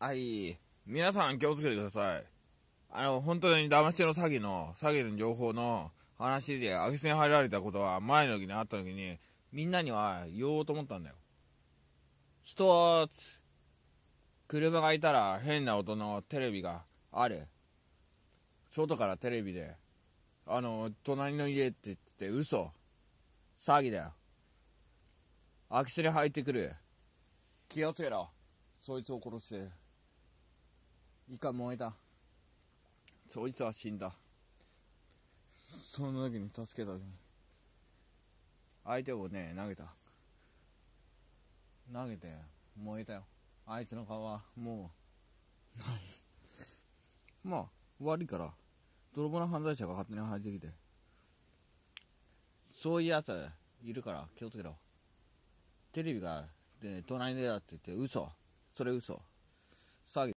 はい。皆さん気をつけてください。あの、本当に騙しの詐欺の、詐欺の情報の話で、空き巣に入られたことは前の時にあった時に、みんなには言おうと思ったんだよ。一つ、車がいたら変な音のテレビがある。外からテレビで、あの、隣の家って言って嘘。詐欺だよ。空き巣に入ってくる。気をつけろ。そいつを殺して。一回燃えたそいつは死んだその時に助けた相手をね投げた投げて燃えたよあいつの顔はもうないまあ悪いから泥棒の犯罪者が勝手に入ってきてそういうやついるから気をつけろテレビがで、ね、隣でやってて嘘それ嘘詐欺